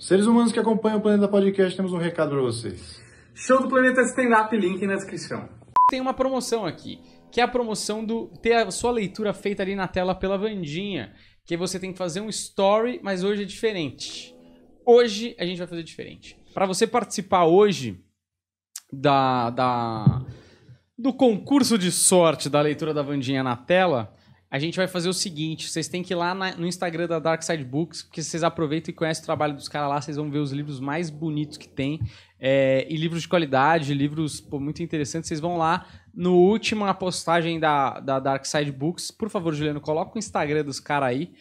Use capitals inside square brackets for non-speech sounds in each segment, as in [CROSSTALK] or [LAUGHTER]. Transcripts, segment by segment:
Seres humanos que acompanham o Planeta Podcast, temos um recado para vocês. Show do Planeta Stand Up, link na descrição. Tem uma promoção aqui, que é a promoção do ter a sua leitura feita ali na tela pela Vandinha, que você tem que fazer um story, mas hoje é diferente. Hoje a gente vai fazer diferente. Para você participar hoje da, da do concurso de sorte da leitura da Vandinha na tela, a gente vai fazer o seguinte: vocês têm que ir lá na, no Instagram da Dark Side Books, porque vocês aproveitam e conhecem o trabalho dos caras lá, vocês vão ver os livros mais bonitos que tem. É, e livros de qualidade, livros pô, muito interessantes. Vocês vão lá no última postagem da, da Dark Side Books. Por favor, Juliano, coloca o Instagram dos caras aí.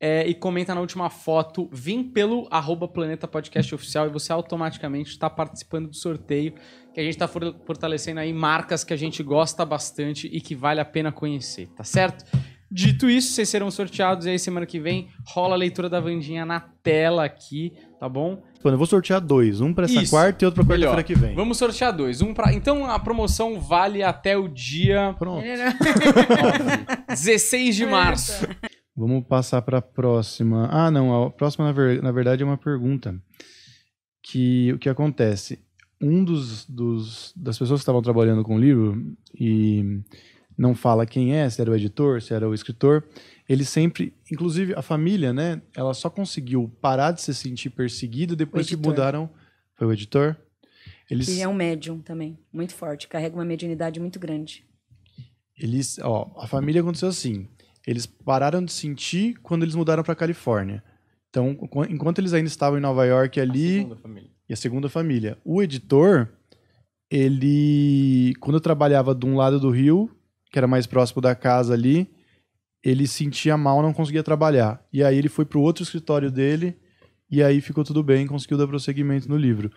É, e comenta na última foto, vim pelo arroba Planeta Podcast Oficial e você automaticamente está participando do sorteio que a gente está fortalecendo aí marcas que a gente gosta bastante e que vale a pena conhecer, tá certo? Dito isso, vocês serão sorteados e aí semana que vem rola a leitura da Vandinha na tela aqui, tá bom? Mano, eu vou sortear dois, um para essa Isso. quarta e outro para quarta-feira que vem. Vamos sortear dois, um para. Então a promoção vale até o dia. Pronto. 16 [LAUGHS] de março. Vamos passar para a próxima. Ah, não, a próxima na, ver... na, verdade é uma pergunta que o que acontece? Um dos, dos das pessoas que estavam trabalhando com o livro e não fala quem é, se era o editor, se era o escritor. Ele sempre, inclusive a família, né? Ela só conseguiu parar de se sentir perseguida depois que mudaram. Foi o editor. Eles... E é um médium também, muito forte, carrega uma mediunidade muito grande. Eles, ó, a família aconteceu assim. Eles pararam de sentir quando eles mudaram para Califórnia. Então, enquanto eles ainda estavam em Nova York ali, a segunda família. e a segunda família, o editor, ele, quando eu trabalhava de um lado do rio, que era mais próximo da casa ali, ele sentia mal, não conseguia trabalhar. E aí ele foi para o outro escritório dele e aí ficou tudo bem, conseguiu dar prosseguimento no livro.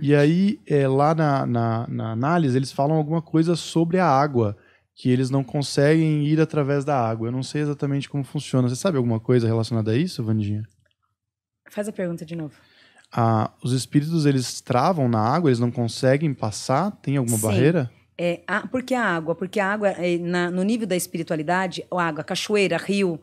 E aí, é, lá na, na, na análise, eles falam alguma coisa sobre a água, que eles não conseguem ir através da água. Eu não sei exatamente como funciona. Você sabe alguma coisa relacionada a isso, Vandinha? Faz a pergunta de novo. Ah, os espíritos, eles travam na água, eles não conseguem passar? Tem alguma Sim. barreira? É, a, por que a água? Porque a água, eh, na, no nível da espiritualidade, a água, a cachoeira, rio,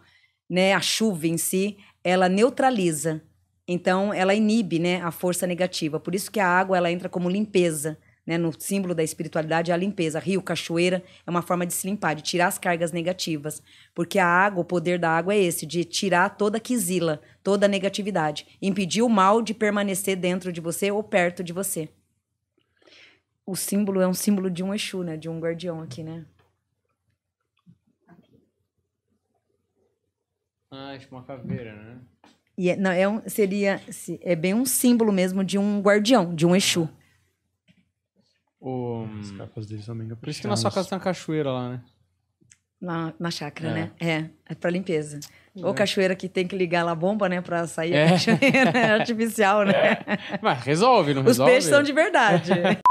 né, a chuva em si, ela neutraliza. Então, ela inibe né, a força negativa. Por isso que a água ela entra como limpeza. Né, no símbolo da espiritualidade é a limpeza. Rio, cachoeira, é uma forma de se limpar, de tirar as cargas negativas. Porque a água, o poder da água é esse, de tirar toda a quisila, toda a negatividade. Impedir o mal de permanecer dentro de você ou perto de você o símbolo é um símbolo de um Exu, né? De um guardião aqui, né? Ah, tipo uma caveira, né? E é, não, é um, seria, é bem um símbolo mesmo de um guardião, de um Exu. O... As capas são também Por isso que na sua casa tem uma cachoeira lá, né? Na, na chácara, é. né? É, é pra limpeza. É. Ou cachoeira que tem que ligar lá a bomba, né? Pra sair é. a cachoeira né? É artificial, né? [LAUGHS] Mas resolve, não resolve? Os peixes são de verdade. [LAUGHS]